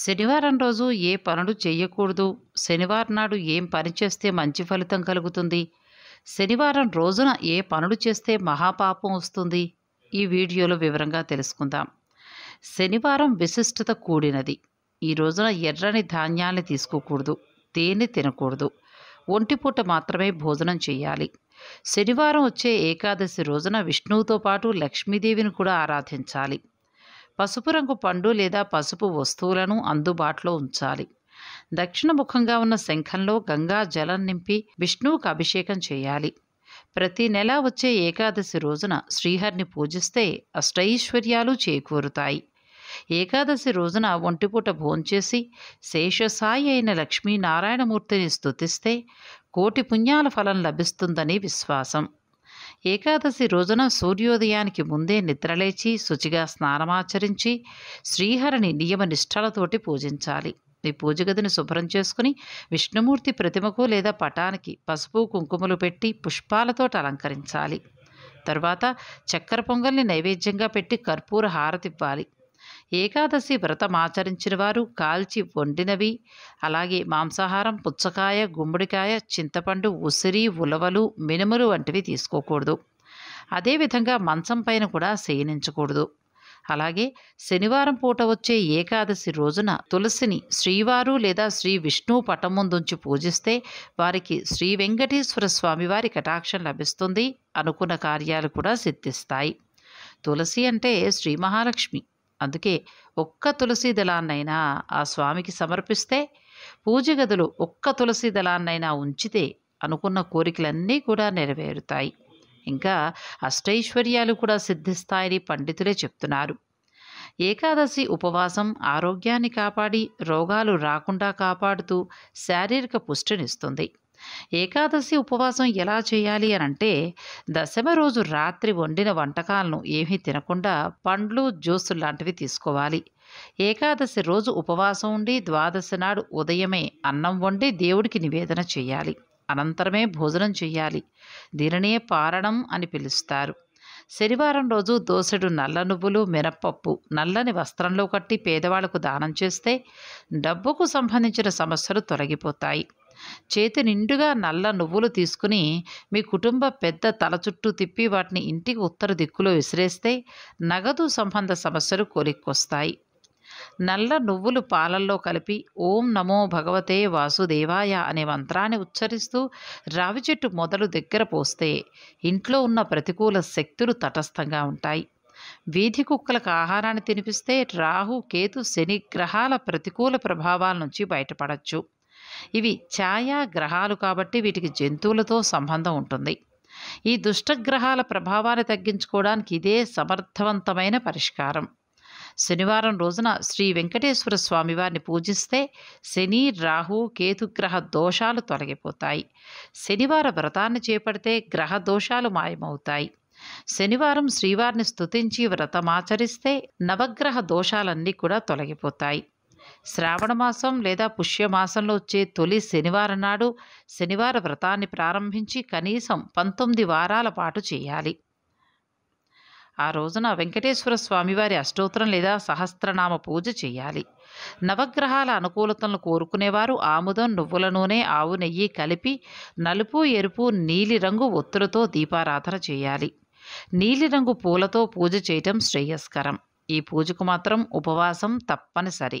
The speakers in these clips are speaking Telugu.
శనివారం రోజు ఏ పనులు చేయకూడదు శనివారం నాడు ఏం పని చేస్తే మంచి ఫలితం కలుగుతుంది శనివారం రోజున ఏ పనులు చేస్తే మహాపాపం వస్తుంది ఈ వీడియోలో వివరంగా తెలుసుకుందాం శనివారం విశిష్టత కూడినది ఈ రోజున ఎర్రని ధాన్యాన్ని తీసుకోకూడదు తేనె తినకూడదు ఒంటిపూట మాత్రమే భోజనం చేయాలి శనివారం వచ్చే ఏకాదశి రోజున విష్ణువుతో పాటు లక్ష్మీదేవిని కూడా ఆరాధించాలి పసుపు రంగు పండు లేదా పసుపు వస్తువులను అందుబాటులో ఉంచాలి దక్షిణముఖంగా ఉన్న శంఖంలో గంగా జలం నింపి విష్ణువుకు అభిషేకం చేయాలి ప్రతి నెల వచ్చే ఏకాదశి రోజున శ్రీహరిని పూజిస్తే అష్టైశ్వర్యాలు చేకూరుతాయి ఏకాదశి రోజున ఒంటిపూట భోంచేసి శేషసాయి అయిన లక్ష్మీనారాయణమూర్తిని స్థుతిస్తే కోటి పుణ్యాల ఫలం లభిస్తుందని విశ్వాసం ఏకాదశి రోజున సూర్యోదయానికి ముందే నిద్రలేచి శుచిగా స్నానమాచరించి శ్రీహరిని నియమ నిష్టలతోటి పూజించాలి మీ పూజ గదిని శుభ్రం చేసుకుని విష్ణుమూర్తి ప్రతిమకు లేదా పటానికి పసుపు కుంకుమలు పెట్టి పుష్పాలతో అలంకరించాలి తర్వాత చక్కెర పొంగల్ని నైవేద్యంగా పెట్టి కర్పూర హారతివ్వాలి ఏకాదశి వ్రతం ఆచరించిన వారు కాల్చి వండినవి అలాగే మాంసాహారం పుచ్చకాయ గుమ్మడికాయ చింతపండు ఉసిరి ఉలవలు మినుములు వంటివి తీసుకోకూడదు అదేవిధంగా మంచం పైన కూడా శయనించకూడదు అలాగే శనివారం పూట వచ్చే ఏకాదశి రోజున తులసిని శ్రీవారు లేదా శ్రీ విష్ణు పటం ముందుంచి పూజిస్తే వారికి శ్రీ వెంకటేశ్వర స్వామివారి కటాక్షం లభిస్తుంది అనుకున్న కార్యాలు కూడా సిద్ధిస్తాయి తులసి అంటే శ్రీ మహాలక్ష్మి అందుకే ఒక్క తులసి దళాన్నైనా ఆ స్వామికి సమర్పిస్తే పూజ గదులు ఒక్క తులసి దళాన్నైనా ఉంచితే అనుకున్న కోరికలన్నీ కూడా నెరవేరుతాయి ఇంకా అష్టైశ్వర్యాలు కూడా సిద్ధిస్తాయని పండితులే చెప్తున్నారు ఏకాదశి ఉపవాసం ఆరోగ్యాన్ని కాపాడి రోగాలు రాకుండా కాపాడుతూ శారీరక పుష్టినిస్తుంది ఏకాదశి ఉపవాసం ఎలా చేయాలి అని అంటే దశమ రోజు రాత్రి వండిన వంటకాలను ఏమీ తినకుండా పండ్లు జ్యూసులు లాంటివి తీసుకోవాలి ఏకాదశి రోజు ఉపవాసం ఉండి ద్వాదశి నాడు ఉదయమే అన్నం వండి దేవుడికి నివేదన చేయాలి అనంతరమే భోజనం చేయాలి దీనినే పారణం అని పిలుస్తారు శనివారం రోజు దోసెడు నల్ల నువ్వులు మినప్పప్పు నల్లని వస్త్రంలో కట్టి పేదవాళ్లకు దానం చేస్తే డబ్బుకు సంబంధించిన సమస్యలు తొలగిపోతాయి చేతి నిండుగా నల్ల నువ్వులు తీసుకుని మీ కుటుంబ పెద్ద తల చుట్టూ తిప్పి వాటిని ఇంటికి ఉత్తర దిక్కులో విసిరేస్తే నగదు సంబంధ సమస్యలు కోలిక్కొస్తాయి నల్ల నువ్వులు పాలల్లో కలిపి ఓం నమో భగవతే వాసుదేవాయ అనే మంత్రాన్ని ఉచ్చరిస్తూ రావి చెట్టు మొదలు దగ్గర పోస్తే ఇంట్లో ఉన్న ప్రతికూల శక్తులు తటస్థంగా ఉంటాయి వీధి కుక్కలకు ఆహారాన్ని తినిపిస్తే రాహు కేతు శని గ్రహాల ప్రతికూల ప్రభావాల నుంచి బయటపడచ్చు ఇవి ఛాయాగ్రహాలు కాబట్టి వీటికి జంతువులతో సంబంధం ఉంటుంది ఈ దుష్టగ్రహాల ప్రభావాన్ని తగ్గించుకోవడానికి ఇదే సమర్థవంతమైన పరిష్కారం శనివారం రోజున శ్రీ వెంకటేశ్వర స్వామివారిని పూజిస్తే శని రాహు కేతుగ్రహ దోషాలు తొలగిపోతాయి శనివార వ్రతాన్ని చేపడితే గ్రహ దోషాలు మాయమవుతాయి శనివారం శ్రీవారిని స్తుతించి వ్రతమాచరిస్తే నవగ్రహ దోషాలన్నీ కూడా తొలగిపోతాయి శ్రావణమాసం లేదా పుష్యమాసంలో వచ్చే తొలి శనివారం నాడు శనివార వ్రతాన్ని ప్రారంభించి కనీసం పంతొమ్మిది వారాల పాటు చేయాలి ఆ రోజున వెంకటేశ్వర స్వామివారి అష్టోత్తరం లేదా సహస్రనామ పూజ చేయాలి నవగ్రహాల అనుకూలతలను కోరుకునేవారు ఆముదం నువ్వుల నూనె ఆవు నెయ్యి కలిపి నలుపు ఎరుపు నీలిరంగు ఒత్తులతో దీపారాధన చేయాలి నీలిరంగు పూలతో పూజ చేయటం శ్రేయస్కరం ఈ పూజకు మాత్రం ఉపవాసం తప్పనిసరి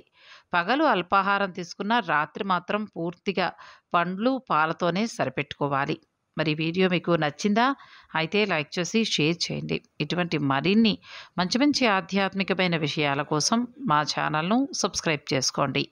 పగలు అల్పాహారం తీసుకున్న రాత్రి మాత్రం పూర్తిగా పండ్లు పాలతోనే సరిపెట్టుకోవాలి మరి వీడియో మీకు నచ్చిందా అయితే లైక్ చేసి షేర్ చేయండి ఇటువంటి మరిన్ని మంచి మంచి ఆధ్యాత్మికమైన విషయాల కోసం మా ఛానల్ను సబ్స్క్రైబ్ చేసుకోండి